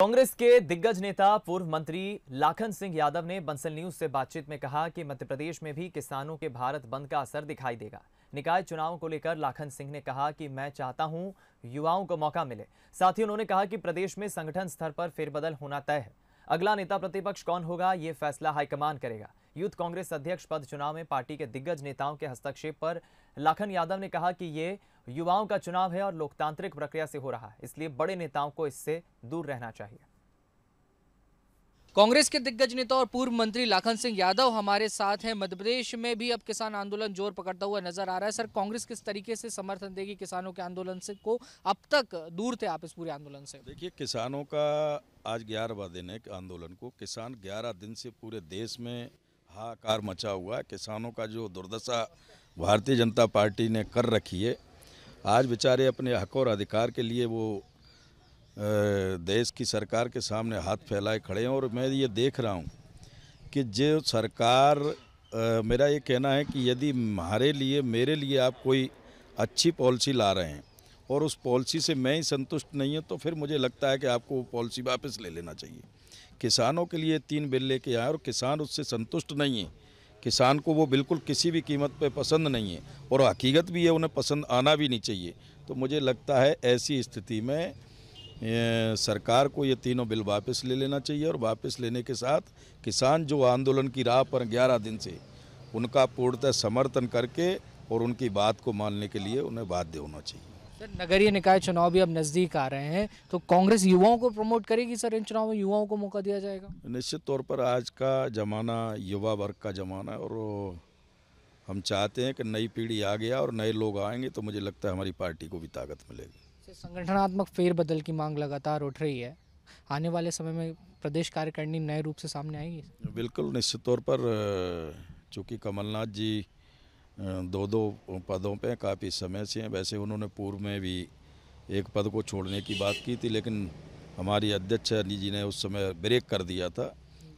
कांग्रेस के दिग्गज नेता पूर्व मंत्री लाखन सिंह यादव ने बंसल न्यूज से बातचीत में कहा कि मध्य प्रदेश में भी किसानों के भारत बंद का असर दिखाई देगा निकाय चुनाव को लेकर लाखन सिंह ने कहा कि मैं चाहता हूं युवाओं को मौका मिले साथ ही उन्होंने कहा कि प्रदेश में संगठन स्तर पर फेरबदल होना तय है अगला नेता प्रतिपक्ष कौन होगा ये फैसला हाईकमान करेगा यूथ कांग्रेस अध्यक्ष पद चुनाव में पार्टी के दिग्गज नेताओं के हस्तक्षेप पर लाखन यादव ने कहा कि ये युवाओं का चुनाव है और लोकतांत्रिक प्रक्रिया से हो रहा है इसलिए बड़े नेताओं को इससे दूर रहना चाहिए कांग्रेस के दिग्गज नेता और पूर्व मंत्री लाखन सिंह यादव हमारे साथ हैं मध्यप्रदेश में भी अब किसान आंदोलन जोर पकड़ता हुआ नजर आ रहा है सर कांग्रेस किस तरीके से समर्थन देगी किसानों के आंदोलन से को अब तक दूर थे आप इस पूरे आंदोलन से देखिए किसानों का आज ग्यारहवा दिन है आंदोलन को किसान ग्यारह दिन से पूरे देश में हाहाकार मचा हुआ है किसानों का जो दुर्दशा भारतीय जनता पार्टी ने कर रखी है आज बेचारे अपने हक और अधिकार के लिए वो देश की सरकार के सामने हाथ फैलाए खड़े हैं और मैं ये देख रहा हूँ कि जो सरकार मेरा ये कहना है कि यदि हमारे लिए मेरे लिए आप कोई अच्छी पॉलिसी ला रहे हैं और उस पॉलिसी से मैं ही संतुष्ट नहीं हूँ तो फिर मुझे लगता है कि आपको वो पॉलिसी वापस ले लेना चाहिए किसानों के लिए तीन बिल लेके आए और किसान उससे संतुष्ट नहीं है किसान को वो बिल्कुल किसी भी कीमत पे पसंद नहीं है और हकीकत भी है उन्हें पसंद आना भी नहीं चाहिए तो मुझे लगता है ऐसी स्थिति में सरकार को ये तीनों बिल वापस ले लेना चाहिए और वापस लेने के साथ किसान जो आंदोलन की राह पर ग्यारह दिन से उनका पूर्णतः समर्थन करके और उनकी बात को मानने के लिए उन्हें बाध्य होना चाहिए सर नगरीय निकाय चुनाव भी अब नज़दीक आ रहे हैं तो कांग्रेस युवाओं को प्रमोट करेगी सर इन चुनाव में युवाओं को मौका दिया जाएगा निश्चित तौर पर आज का ज़माना युवा वर्ग का ज़माना है और हम चाहते हैं कि नई पीढ़ी आ गया और नए लोग आएंगे तो मुझे लगता है हमारी पार्टी को भी ताकत मिलेगी संगठनात्मक फेरबदल की मांग लगातार उठ रही है आने वाले समय में प्रदेश कार्यकारिणी नए रूप से सामने आएगी बिल्कुल निश्चित तौर पर चूँकि कमलनाथ जी दो दो पदों पे काफ़ी समय से हैं वैसे उन्होंने पूर्व में भी एक पद को छोड़ने की बात की थी लेकिन हमारी अध्यक्ष जी ने उस समय ब्रेक कर दिया था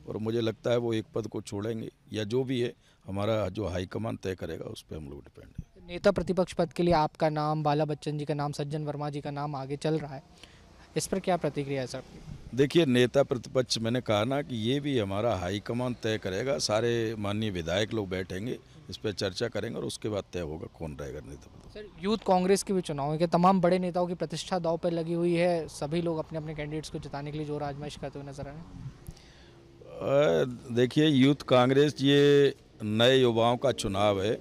और मुझे लगता है वो एक पद को छोड़ेंगे या जो भी है हमारा जो हाईकमान तय करेगा उस पर हम लोग डिपेंड है नेता प्रतिपक्ष पद के लिए आपका नाम बाला बच्चन जी का नाम सज्जन वर्मा जी का नाम आगे चल रहा है इस पर क्या प्रतिक्रिया है सर देखिए नेता प्रतिपक्ष मैंने कहा ना कि ये भी हमारा हाईकमान तय करेगा सारे माननीय विधायक लोग बैठेंगे इस पर चर्चा करेंगे और उसके बाद तय होगा कौन रहेगा नेता सर यूथ कांग्रेस के भी चुनाव है कि तमाम बड़े नेताओं की प्रतिष्ठा दाव पर लगी हुई है सभी लोग अपने अपने कैंडिडेट्स को जिताने के लिए जोर आजमाइश करते हुए नजर आ रहे हैं देखिए यूथ कांग्रेस ये नए युवाओं का चुनाव है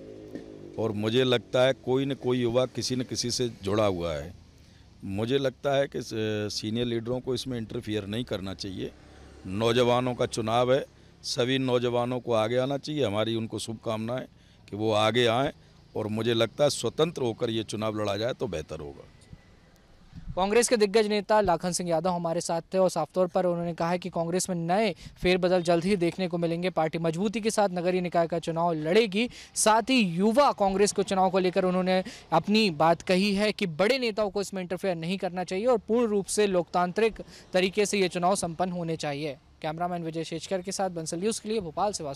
और मुझे लगता है कोई न कोई युवा किसी न किसी से जुड़ा हुआ है मुझे लगता है कि सीनियर लीडरों को इसमें इंटरफियर नहीं करना चाहिए नौजवानों का चुनाव है सभी नौजवानों को आगे आना चाहिए हमारी उनको शुभकामनाएँ कि वो आगे आएँ और मुझे लगता है स्वतंत्र होकर ये चुनाव लड़ा जाए तो बेहतर होगा कांग्रेस के दिग्गज नेता लाखन सिंह यादव हमारे साथ थे और साफ तौर पर उन्होंने कहा है कि कांग्रेस में नए फेरबदल जल्द ही देखने को मिलेंगे पार्टी मजबूती के साथ नगरीय निकाय का चुनाव लड़ेगी साथ ही युवा कांग्रेस को चुनाव को लेकर उन्होंने अपनी बात कही है कि बड़े नेताओं को इसमें इंटरफेयर नहीं करना चाहिए और पूर्ण रूप से लोकतांत्रिक तरीके से ये चुनाव संपन्न होने चाहिए कैमरामैन विजय शेषकर के साथ बंसल न्यूज़ के लिए भोपाल से